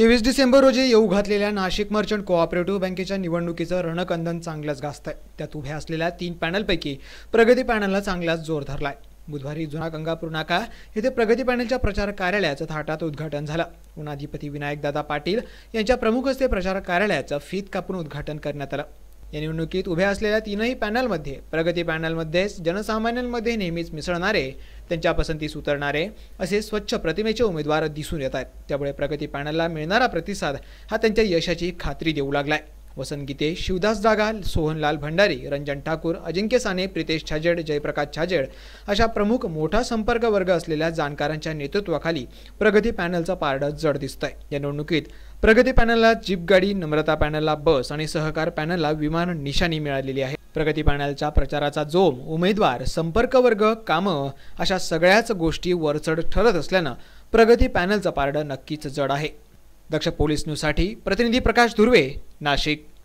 तेवीस डिसेंबर रोजी येऊ घातलेल्या नाशिक मर्चंट कोऑपरेटिव्ह बँकेच्या निवडणुकीचं रणकंदन चांगलंच आहे त्यात उभ्या असलेल्या तीन पॅनलपैकी प्रगती पॅनलला चांगलाच जोर धरलाय बुधवारी जुना गंगापूर नाका येथे प्रगती पॅनलच्या प्रचार कार्यालयाचं थाटात उद्घाटन झालं उनाधिपती विनायकदादा पाटील यांच्या प्रमुख हस्ते प्रचार कार्यालयाचं फीत कापून उद्घाटन करण्यात आलं या निवडणुकीत उभ्या असलेल्या तीनही पॅनलमध्ये प्रगती पॅनलमध्ये जनसामान्यांमध्ये नेहमीच मिसळणारे त्यांच्या पसंतीस उतरणारे असे स्वच्छ प्रतिमेचे उमेदवार दिसून येत आहेत त्यामुळे प्रगती पॅनलला मिळणारा प्रतिसाद हा त्यांच्या यशाची खात्री देऊ लागला वसंत गीते शिवदास जागा सोहनलाल भंडारी रंजन ठाकूर अजिंक्य साने प्रितेश छाजेड जयप्रकाश छाजेड अशा प्रमुख मोठा संपर्क वर्ग असलेल्या जाणकारांच्या नेतृत्वाखाली प्रगती पॅनलचा पारडं जड आहे या निवडणुकीत प्रगती पॅनलला जीप गाडी नम्रता पॅनलला बस आणि सहकार पॅनलला विमान निशाणी मिळालेली आहे प्रगती पॅनलच्या प्रचाराचा जोम उमेदवार संपर्क वर्ग कामं अशा सगळ्याच गोष्टी वरचढ ठरत असल्यानं प्रगती पॅनलचा पारडं नक्कीच जड आहे दक्ष पोलीस न्यूजसाठी प्रतिनिधी प्रकाश धुर्वे नाशिक